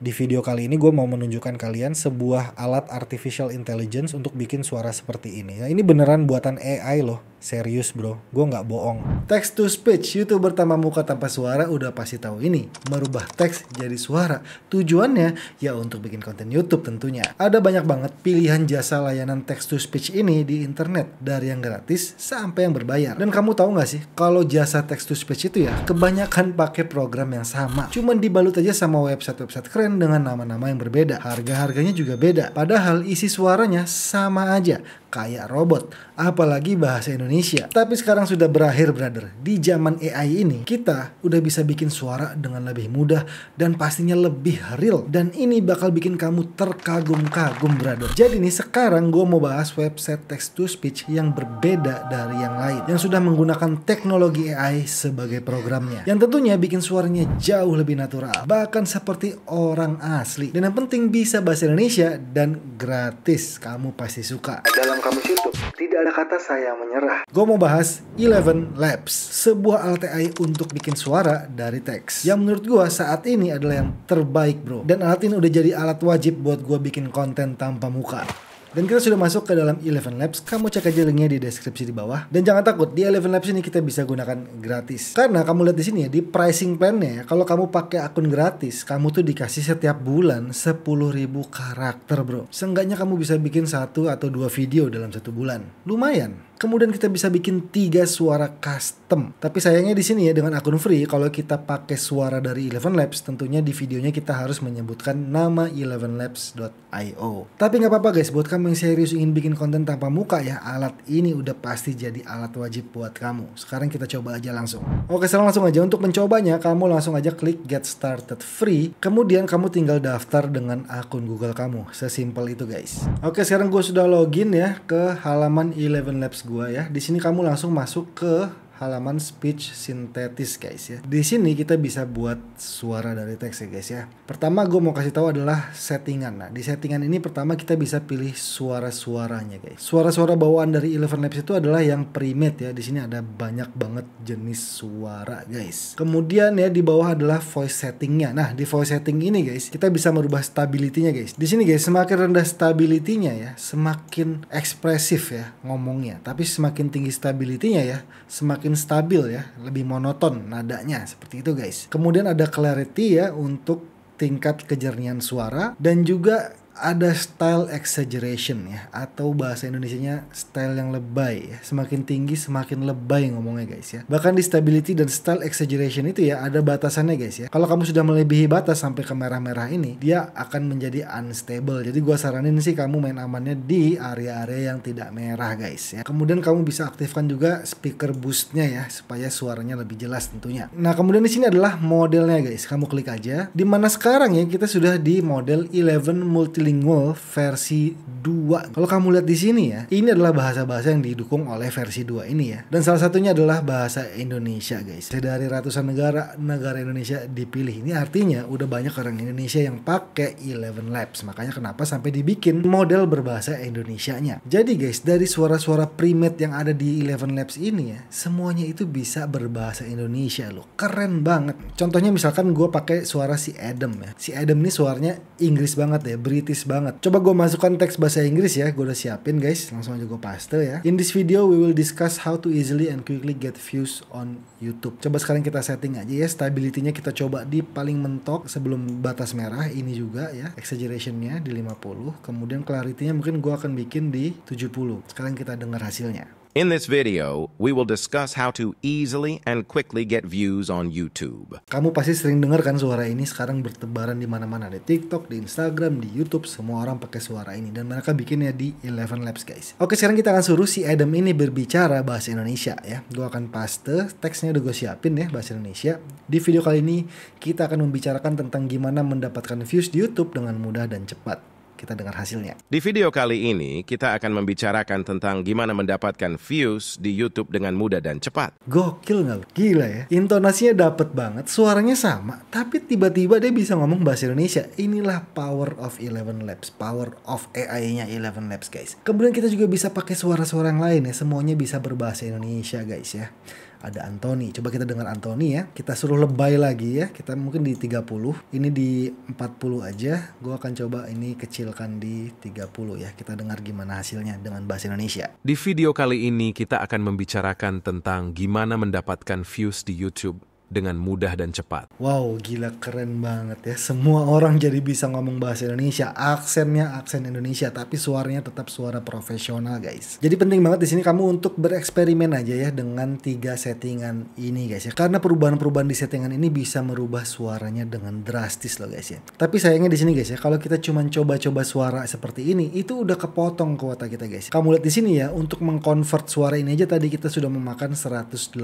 Di video kali ini gue mau menunjukkan kalian sebuah alat artificial intelligence untuk bikin suara seperti ini. Nah, ini beneran buatan AI loh. Serius bro, gue nggak bohong. Text to speech, youtuber tanpa muka tanpa suara udah pasti tahu ini. Merubah teks jadi suara. Tujuannya ya untuk bikin konten YouTube tentunya. Ada banyak banget pilihan jasa layanan text to speech ini di internet. Dari yang gratis sampai yang berbayar. Dan kamu tahu nggak sih, kalau jasa text to speech itu ya kebanyakan pakai program yang sama. Cuman dibalut aja sama website-website keren dengan nama-nama yang berbeda. Harga-harganya juga beda. Padahal isi suaranya sama aja. Kayak robot. Apalagi bahasa Indonesia Indonesia. Tapi sekarang sudah berakhir, brother. Di zaman AI ini, kita udah bisa bikin suara dengan lebih mudah dan pastinya lebih real. Dan ini bakal bikin kamu terkagum-kagum, brother. Jadi nih, sekarang gue mau bahas website text-to-speech yang berbeda dari yang lain. Yang sudah menggunakan teknologi AI sebagai programnya. Yang tentunya bikin suaranya jauh lebih natural. Bahkan seperti orang asli. Dan yang penting bisa bahasa Indonesia dan gratis. Kamu pasti suka. Dalam kamus YouTube, tidak ada kata saya menyerah. Gua Gue mau bahas Eleven Labs, sebuah alat AI untuk bikin suara dari teks. Yang menurut gue saat ini adalah yang terbaik bro. Dan alat ini udah jadi alat wajib buat gue bikin konten tanpa muka. Dan kita sudah masuk ke dalam Eleven Labs, kamu cek aja linknya di deskripsi di bawah. Dan jangan takut, di Eleven Labs ini kita bisa gunakan gratis. Karena kamu lihat di sini ya, di pricing plan-nya, ya, kalau kamu pakai akun gratis, kamu tuh dikasih setiap bulan 10.000 karakter bro. Seenggaknya kamu bisa bikin satu atau dua video dalam satu bulan. Lumayan kemudian kita bisa bikin tiga suara custom. Tapi sayangnya di sini ya dengan akun free kalau kita pakai suara dari Eleven Labs tentunya di videonya kita harus menyebutkan nama elevenlabs.io. Tapi nggak apa-apa guys, buat kamu yang serius ingin bikin konten tanpa muka ya, alat ini udah pasti jadi alat wajib buat kamu. Sekarang kita coba aja langsung. Oke, sekarang langsung aja untuk mencobanya kamu langsung aja klik get started free, kemudian kamu tinggal daftar dengan akun Google kamu. Sesimpel itu guys. Oke, sekarang gue sudah login ya ke halaman Eleven Labs gua ya. Di sini kamu langsung masuk ke halaman speech sintetis guys ya. Di sini kita bisa buat suara dari teks ya guys ya. Pertama gue mau kasih tahu adalah settingan. Nah di settingan ini pertama kita bisa pilih suara-suaranya guys. Suara-suara bawaan dari Eleven Labs itu adalah yang primate ya. Di sini ada banyak banget jenis suara guys. Kemudian ya di bawah adalah voice settingnya. Nah di voice setting ini guys kita bisa merubah stability guys. Di sini guys semakin rendah stability ya semakin ekspresif ya ngomongnya. Tapi semakin tinggi stability ya semakin semakin stabil ya, lebih monoton nadanya seperti itu guys. Kemudian ada clarity ya untuk tingkat kejernihan suara dan juga ada style exaggeration ya atau bahasa Indonesianya style yang lebay ya. Semakin tinggi semakin lebay ngomongnya guys ya. Bahkan di stability dan style exaggeration itu ya ada batasannya guys ya. Kalau kamu sudah melebihi batas sampai ke merah-merah ini, dia akan menjadi unstable. Jadi gua saranin sih kamu main amannya di area-area yang tidak merah guys ya. Kemudian kamu bisa aktifkan juga speaker boostnya ya supaya suaranya lebih jelas tentunya. Nah, kemudian di sini adalah modelnya guys. Kamu klik aja. Dimana sekarang ya kita sudah di model 11 multi lingual versi 2. Kalau kamu lihat di sini ya, ini adalah bahasa-bahasa yang didukung oleh versi 2 ini ya. Dan salah satunya adalah bahasa Indonesia, guys. Dari ratusan negara, negara Indonesia dipilih. Ini artinya udah banyak orang Indonesia yang pakai Eleven Labs. Makanya kenapa sampai dibikin model berbahasa Indonesianya. Jadi guys, dari suara-suara primate yang ada di Eleven Labs ini ya, semuanya itu bisa berbahasa Indonesia loh. Keren banget. Contohnya misalkan gue pakai suara si Adam ya. Si Adam ini suaranya Inggris banget ya, British banget. Coba gue masukkan teks bahasa Inggris ya, gue udah siapin guys, langsung aja gue paste ya. In this video, we will discuss how to easily and quickly get views on YouTube. Coba sekarang kita setting aja ya, stability-nya kita coba di paling mentok sebelum batas merah, ini juga ya, exaggeration-nya di 50, kemudian clarity-nya mungkin gue akan bikin di 70. Sekarang kita dengar hasilnya. In this video, we will discuss how to easily and quickly get views on YouTube. Kamu pasti sering dengar kan suara ini sekarang bertebaran di mana-mana di TikTok, di Instagram, di YouTube, semua orang pakai suara ini dan mereka bikinnya di Eleven Labs guys. Oke, sekarang kita akan suruh si Adam ini berbicara bahasa Indonesia ya. Gue akan paste teksnya udah gue siapin ya bahasa Indonesia. Di video kali ini kita akan membicarakan tentang gimana mendapatkan views di YouTube dengan mudah dan cepat kita dengar hasilnya. Di video kali ini, kita akan membicarakan tentang gimana mendapatkan views di YouTube dengan mudah dan cepat. Gokil nggak? Gila ya. Intonasinya dapet banget, suaranya sama, tapi tiba-tiba dia bisa ngomong bahasa Indonesia. Inilah power of Eleven Labs, power of AI-nya Eleven Labs guys. Kemudian kita juga bisa pakai suara-suara yang lain ya, semuanya bisa berbahasa Indonesia guys ya ada Anthony. Coba kita dengar Anthony ya. Kita suruh lebay lagi ya. Kita mungkin di 30. Ini di 40 aja. Gue akan coba ini kecilkan di 30 ya. Kita dengar gimana hasilnya dengan bahasa Indonesia. Di video kali ini kita akan membicarakan tentang gimana mendapatkan views di YouTube dengan mudah dan cepat. Wow, gila keren banget ya. Semua orang jadi bisa ngomong bahasa Indonesia. Aksennya aksen Indonesia, tapi suaranya tetap suara profesional, guys. Jadi penting banget di sini kamu untuk bereksperimen aja ya dengan tiga settingan ini, guys ya. Karena perubahan-perubahan di settingan ini bisa merubah suaranya dengan drastis loh, guys ya. Tapi sayangnya di sini, guys ya, kalau kita cuma coba-coba suara seperti ini, itu udah kepotong kuota kita, guys. Kamu lihat di sini ya, untuk mengkonvert suara ini aja tadi kita sudah memakan 108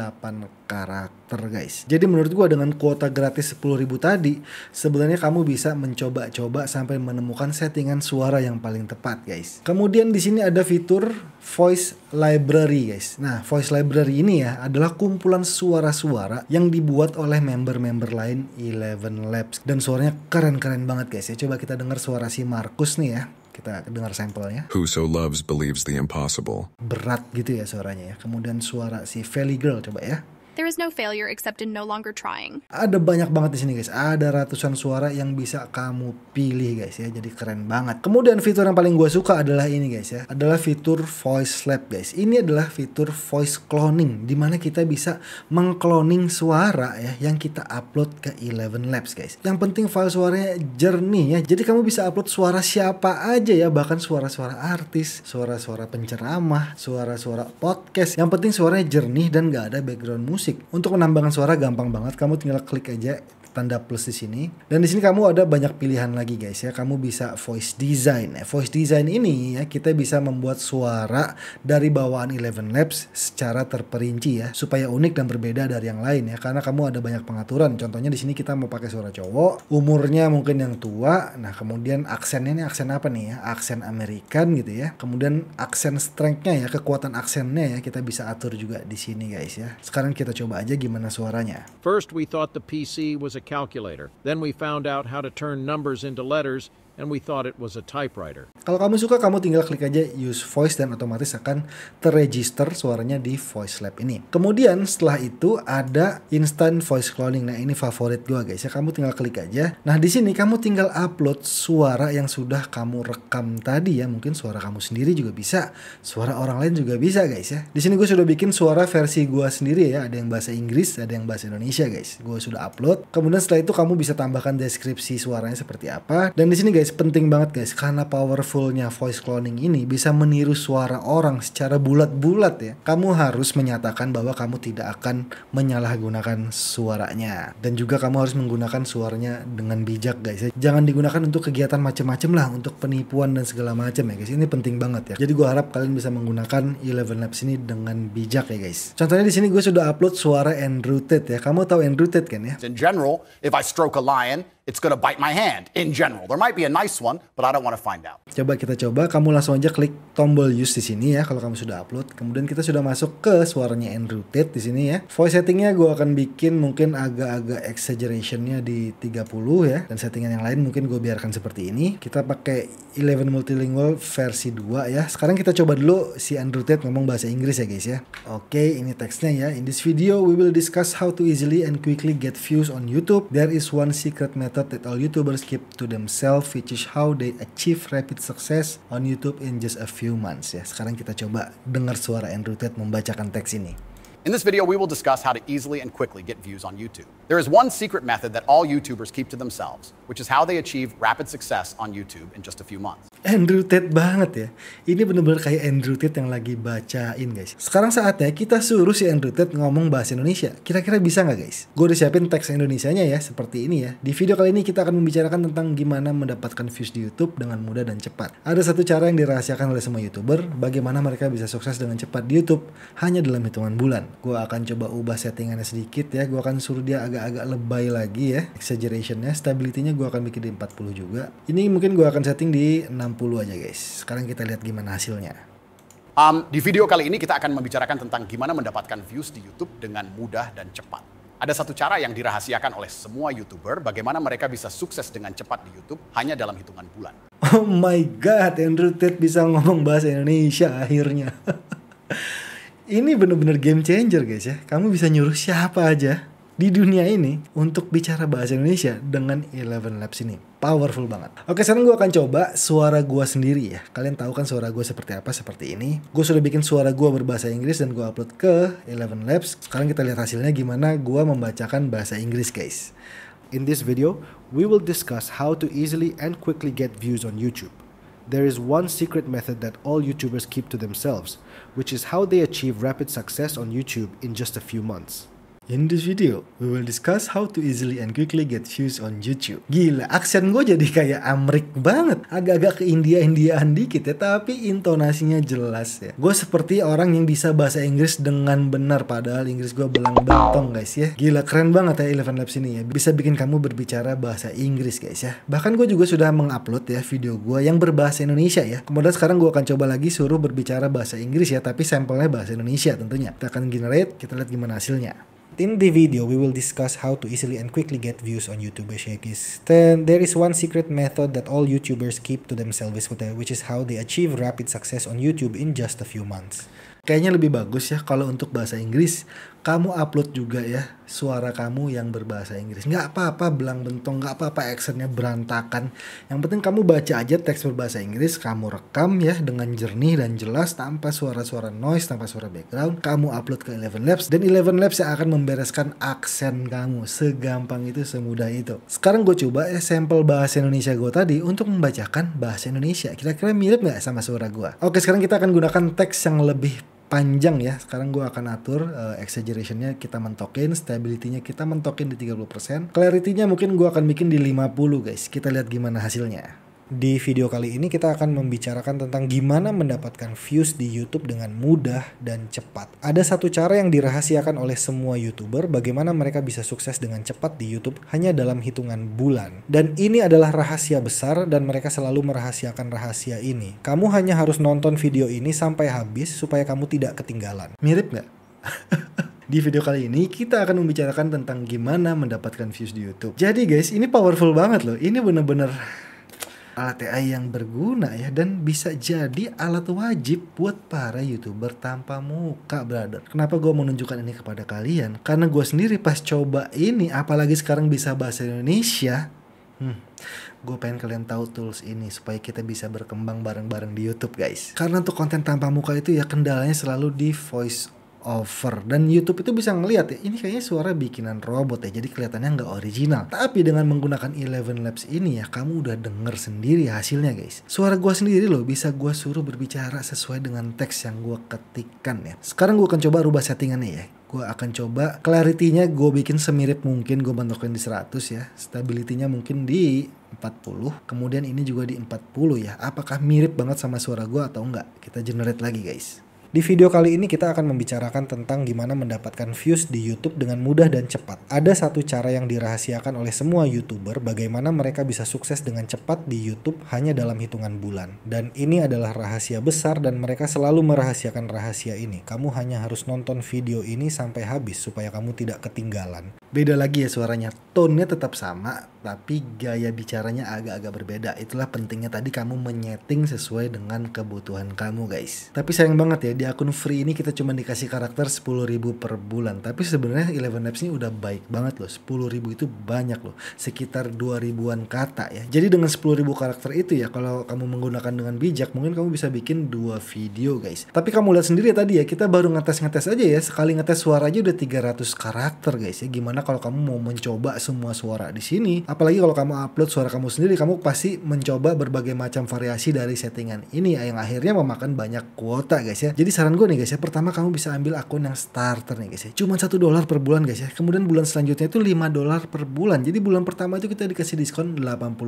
karakter, guys. Jadi jadi menurut gue dengan kuota gratis ribu tadi, sebenarnya kamu bisa mencoba-coba sampai menemukan settingan suara yang paling tepat, guys. Kemudian di sini ada fitur voice library, guys. Nah, voice library ini ya adalah kumpulan suara-suara yang dibuat oleh member-member lain Eleven Labs dan suaranya keren-keren banget, guys. Ya coba kita dengar suara si Markus nih ya kita dengar sampelnya. Who so loves believes the impossible. Berat gitu ya suaranya ya. Kemudian suara si Valley Girl coba ya. There is no failure except in no longer trying. Ada banyak banget di sini guys. Ada ratusan suara yang bisa kamu pilih guys ya. Jadi keren banget. Kemudian fitur yang paling gue suka adalah ini guys ya. Adalah fitur voice lab guys. Ini adalah fitur voice cloning. Dimana kita bisa mengcloning suara ya. Yang kita upload ke Eleven Labs guys. Yang penting file suaranya jernih ya. Jadi kamu bisa upload suara siapa aja ya. Bahkan suara-suara artis, suara-suara penceramah, suara-suara podcast. Yang penting suaranya jernih dan gak ada background musik musik. Untuk penambangan suara gampang banget, kamu tinggal klik aja tanda plus di sini. Dan di sini kamu ada banyak pilihan lagi guys ya. Kamu bisa voice design. Nah, voice design ini ya kita bisa membuat suara dari bawaan Eleven Labs secara terperinci ya supaya unik dan berbeda dari yang lain ya karena kamu ada banyak pengaturan. Contohnya di sini kita mau pakai suara cowok, umurnya mungkin yang tua. Nah, kemudian aksennya ini aksen apa nih ya? Aksen American gitu ya. Kemudian aksen strengthnya ya, kekuatan aksennya ya kita bisa atur juga di sini guys ya. Sekarang kita coba aja gimana suaranya. First we thought the PC was a calculator. Then we found out how to turn numbers into letters and we thought it was a typewriter. Kalau kamu suka, kamu tinggal klik aja use voice dan otomatis akan terregister suaranya di voice lab ini. Kemudian setelah itu ada instant voice cloning. Nah ini favorit gue guys ya, kamu tinggal klik aja. Nah di sini kamu tinggal upload suara yang sudah kamu rekam tadi ya. Mungkin suara kamu sendiri juga bisa, suara orang lain juga bisa guys ya. Di sini gue sudah bikin suara versi gue sendiri ya. Ada yang bahasa Inggris, ada yang bahasa Indonesia guys. Gue sudah upload. Kemudian setelah itu kamu bisa tambahkan deskripsi suaranya seperti apa. Dan di sini guys guys, penting banget guys karena powerfulnya voice cloning ini bisa meniru suara orang secara bulat-bulat ya. Kamu harus menyatakan bahwa kamu tidak akan menyalahgunakan suaranya dan juga kamu harus menggunakan suaranya dengan bijak guys. Ya. Jangan digunakan untuk kegiatan macam-macam lah untuk penipuan dan segala macam ya guys. Ini penting banget ya. Jadi gue harap kalian bisa menggunakan Eleven Labs ini dengan bijak ya guys. Contohnya di sini gue sudah upload suara Andrew Tate ya. Kamu tahu Andrew Tate kan ya? In general, if I stroke a lion, it's gonna bite my hand in general. There might be a nice one, but I don't want to find out. Coba kita coba, kamu langsung aja klik tombol use di sini ya kalau kamu sudah upload. Kemudian kita sudah masuk ke suaranya Andrew Tate di sini ya. Voice settingnya gue akan bikin mungkin agak-agak exaggerationnya di 30 ya. Dan settingan yang lain mungkin gue biarkan seperti ini. Kita pakai 11 multilingual versi 2 ya. Sekarang kita coba dulu si Andrew Tate ngomong bahasa Inggris ya guys ya. Oke, okay, ini teksnya ya. In this video, we will discuss how to easily and quickly get views on YouTube. There is one secret method method that all YouTubers keep to themselves, which is how they achieve rapid success on YouTube in just a few months. Ya, sekarang kita coba dengar suara Andrew Tate membacakan teks ini. In this video, we will discuss how to easily and quickly get views on YouTube. There is one secret method that all YouTubers keep to themselves, which is how they achieve rapid success on YouTube in just a few months. Andrew Tate banget ya. Ini bener-bener kayak Andrew Tate yang lagi bacain guys. Sekarang saatnya kita suruh si Andrew Tate ngomong bahasa Indonesia. Kira-kira bisa nggak guys? Gue udah siapin teks Indonesianya ya, seperti ini ya. Di video kali ini kita akan membicarakan tentang gimana mendapatkan views di Youtube dengan mudah dan cepat. Ada satu cara yang dirahasiakan oleh semua Youtuber, bagaimana mereka bisa sukses dengan cepat di Youtube hanya dalam hitungan bulan. Gue akan coba ubah settingannya sedikit ya. Gue akan suruh dia agak-agak lebay lagi ya. Exaggerationnya, stability-nya gue akan bikin di 40 juga. Ini mungkin gue akan setting di 60 80 aja guys. Sekarang kita lihat gimana hasilnya. Um, di video kali ini kita akan membicarakan tentang gimana mendapatkan views di YouTube dengan mudah dan cepat. Ada satu cara yang dirahasiakan oleh semua YouTuber bagaimana mereka bisa sukses dengan cepat di YouTube hanya dalam hitungan bulan. Oh my god, Andrew Tate bisa ngomong bahasa Indonesia akhirnya. ini bener-bener game changer guys ya. Kamu bisa nyuruh siapa aja di dunia ini untuk bicara bahasa Indonesia dengan Eleven Labs ini. Powerful banget. Oke, sekarang gue akan coba suara gue sendiri ya. Kalian tahu kan suara gue seperti apa seperti ini. Gue sudah bikin suara gue berbahasa Inggris dan gue upload ke Eleven Labs. Sekarang kita lihat hasilnya gimana gue membacakan bahasa Inggris, guys. In this video, we will discuss how to easily and quickly get views on YouTube. There is one secret method that all YouTubers keep to themselves, which is how they achieve rapid success on YouTube in just a few months. In this video, we will discuss how to easily and quickly get views on YouTube. Gila, aksen gue jadi kayak Amrik banget. Agak-agak ke India-Indiaan dikit ya, tapi intonasinya jelas ya. Gue seperti orang yang bisa bahasa Inggris dengan benar, padahal Inggris gue belang bantong guys ya. Gila, keren banget ya Eleven Labs ini ya. Bisa bikin kamu berbicara bahasa Inggris guys ya. Bahkan gue juga sudah mengupload ya video gue yang berbahasa Indonesia ya. Kemudian sekarang gue akan coba lagi suruh berbicara bahasa Inggris ya, tapi sampelnya bahasa Indonesia tentunya. Kita akan generate, kita lihat gimana hasilnya. In the video, we will discuss how to easily and quickly get views on YouTuber Shakis. Then, there is one secret method that all YouTubers keep to themselves, which is how they achieve rapid success on YouTube in just a few months. Kayaknya lebih bagus ya kalau untuk bahasa Inggris, kamu upload juga ya suara kamu yang berbahasa Inggris. Nggak apa-apa belang bentong, nggak apa-apa aksennya berantakan. Yang penting kamu baca aja teks berbahasa Inggris, kamu rekam ya dengan jernih dan jelas tanpa suara-suara noise, tanpa suara background. Kamu upload ke Eleven Labs dan Eleven Labs yang akan membereskan aksen kamu. Segampang itu, semudah itu. Sekarang gue coba ya sampel bahasa Indonesia gue tadi untuk membacakan bahasa Indonesia. Kira-kira mirip nggak sama suara gue? Oke, sekarang kita akan gunakan teks yang lebih panjang ya. Sekarang gue akan atur uh, exaggerationnya kita mentokin, stability-nya kita mentokin di 30%. Clarity-nya mungkin gue akan bikin di 50 guys. Kita lihat gimana hasilnya. Di video kali ini kita akan membicarakan tentang gimana mendapatkan views di YouTube dengan mudah dan cepat. Ada satu cara yang dirahasiakan oleh semua YouTuber bagaimana mereka bisa sukses dengan cepat di YouTube hanya dalam hitungan bulan. Dan ini adalah rahasia besar dan mereka selalu merahasiakan rahasia ini. Kamu hanya harus nonton video ini sampai habis supaya kamu tidak ketinggalan. Mirip nggak? Di video kali ini kita akan membicarakan tentang gimana mendapatkan views di YouTube. Jadi guys, ini powerful banget loh. Ini bener-bener alat AI yang berguna ya dan bisa jadi alat wajib buat para youtuber tanpa muka brother. Kenapa gue menunjukkan ini kepada kalian? Karena gue sendiri pas coba ini apalagi sekarang bisa bahasa Indonesia. Hmm, gue pengen kalian tahu tools ini supaya kita bisa berkembang bareng-bareng di YouTube guys. Karena untuk konten tanpa muka itu ya kendalanya selalu di voice over dan YouTube itu bisa ngelihat ya ini kayaknya suara bikinan robot ya jadi kelihatannya nggak original tapi dengan menggunakan Eleven Labs ini ya kamu udah denger sendiri hasilnya guys suara gua sendiri loh bisa gua suruh berbicara sesuai dengan teks yang gua ketikkan ya sekarang gua akan coba rubah settingannya ya gue akan coba clarity-nya gue bikin semirip mungkin gue bentukin di 100 ya stability-nya mungkin di 40 kemudian ini juga di 40 ya apakah mirip banget sama suara gue atau enggak kita generate lagi guys di video kali ini kita akan membicarakan tentang gimana mendapatkan views di YouTube dengan mudah dan cepat. Ada satu cara yang dirahasiakan oleh semua YouTuber bagaimana mereka bisa sukses dengan cepat di YouTube hanya dalam hitungan bulan. Dan ini adalah rahasia besar dan mereka selalu merahasiakan rahasia ini. Kamu hanya harus nonton video ini sampai habis supaya kamu tidak ketinggalan. Beda lagi ya suaranya. Tone-nya tetap sama, tapi gaya bicaranya agak-agak berbeda. Itulah pentingnya tadi kamu menyeting sesuai dengan kebutuhan kamu guys. Tapi sayang banget ya di akun free ini kita cuma dikasih karakter ribu per bulan. Tapi sebenarnya Eleven Labs ini udah baik banget loh. ribu itu banyak loh. Sekitar 2 ribuan kata ya. Jadi dengan ribu karakter itu ya kalau kamu menggunakan dengan bijak mungkin kamu bisa bikin dua video guys. Tapi kamu lihat sendiri ya tadi ya kita baru ngetes-ngetes aja ya. Sekali ngetes suara aja udah 300 karakter guys ya. Gimana kalau kamu mau mencoba semua suara di sini? Apalagi kalau kamu upload suara kamu sendiri kamu pasti mencoba berbagai macam variasi dari settingan ini ya, yang akhirnya memakan banyak kuota guys ya. Jadi jadi saran gue nih guys ya, pertama kamu bisa ambil akun yang starter nih guys ya. cuma satu dolar per bulan guys ya. Kemudian bulan selanjutnya itu 5 dolar per bulan. Jadi bulan pertama itu kita dikasih diskon 80%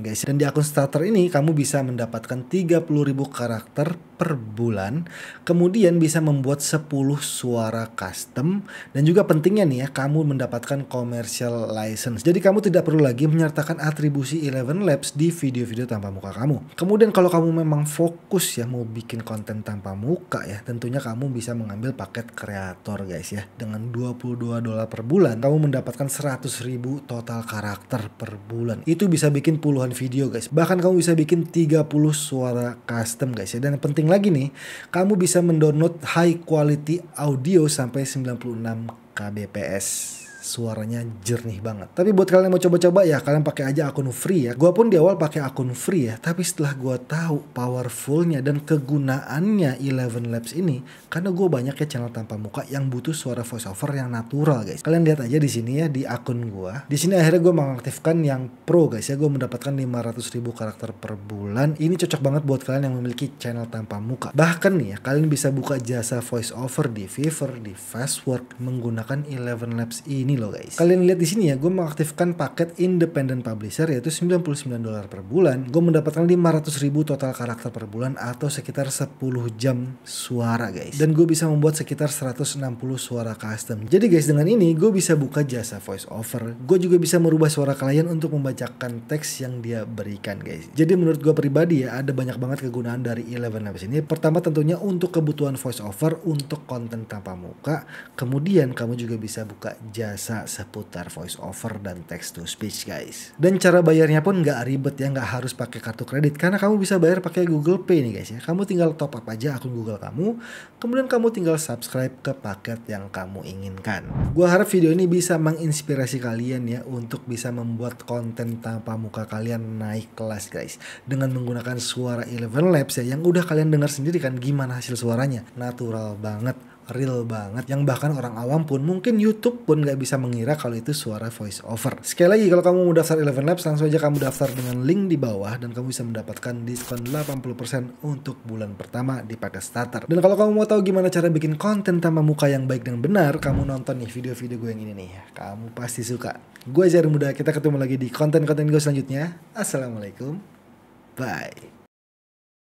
guys. Dan di akun starter ini kamu bisa mendapatkan 30.000 karakter per bulan. Kemudian bisa membuat 10 suara custom dan juga pentingnya nih ya kamu mendapatkan commercial license. Jadi kamu tidak perlu lagi menyertakan atribusi 11 Labs di video-video tanpa muka kamu. Kemudian kalau kamu memang fokus ya mau bikin konten tanpa muka ya, tentunya kamu bisa mengambil paket kreator guys ya. Dengan 22 dolar per bulan, kamu mendapatkan 100 ribu total karakter per bulan. Itu bisa bikin puluhan video guys. Bahkan kamu bisa bikin 30 suara custom guys ya. Dan yang penting lagi nih, kamu bisa mendownload high quality audio sampai 96 kbps suaranya jernih banget. Tapi buat kalian yang mau coba-coba ya kalian pakai aja akun free ya. Gua pun di awal pakai akun free ya, tapi setelah gua tahu powerfulnya dan kegunaannya Eleven Labs ini karena gue banyak ya channel tanpa muka yang butuh suara voiceover yang natural guys. Kalian lihat aja di sini ya di akun gua. Di sini akhirnya gue mengaktifkan yang pro guys ya. gue mendapatkan 500.000 karakter per bulan. Ini cocok banget buat kalian yang memiliki channel tanpa muka. Bahkan nih ya kalian bisa buka jasa voiceover di Fiverr, di Fastwork menggunakan Eleven Labs ini loh guys. Kalian lihat di sini ya, gue mengaktifkan paket independent publisher yaitu 99 dolar per bulan. Gue mendapatkan 500 ribu total karakter per bulan atau sekitar 10 jam suara guys. Dan gue bisa membuat sekitar 160 suara custom. Jadi guys dengan ini gue bisa buka jasa voice over. Gue juga bisa merubah suara kalian untuk membacakan teks yang dia berikan guys. Jadi menurut gue pribadi ya ada banyak banget kegunaan dari Eleven Labs ini. Pertama tentunya untuk kebutuhan voice over untuk konten tanpa muka. Kemudian kamu juga bisa buka jasa biasa seputar voice over dan text to speech guys. Dan cara bayarnya pun nggak ribet ya, nggak harus pakai kartu kredit karena kamu bisa bayar pakai Google Pay nih guys ya. Kamu tinggal top up aja akun Google kamu, kemudian kamu tinggal subscribe ke paket yang kamu inginkan. Gua harap video ini bisa menginspirasi kalian ya untuk bisa membuat konten tanpa muka kalian naik kelas guys dengan menggunakan suara Eleven Labs ya yang udah kalian dengar sendiri kan gimana hasil suaranya natural banget real banget yang bahkan orang awam pun mungkin YouTube pun nggak bisa mengira kalau itu suara voice over. Sekali lagi kalau kamu mau daftar Eleven Labs langsung aja kamu daftar dengan link di bawah dan kamu bisa mendapatkan diskon 80% untuk bulan pertama di paket starter. Dan kalau kamu mau tahu gimana cara bikin konten tanpa muka yang baik dan benar, kamu nonton nih video-video gue yang ini nih. Kamu pasti suka. Gue Jari Muda, kita ketemu lagi di konten-konten gue selanjutnya. Assalamualaikum. Bye.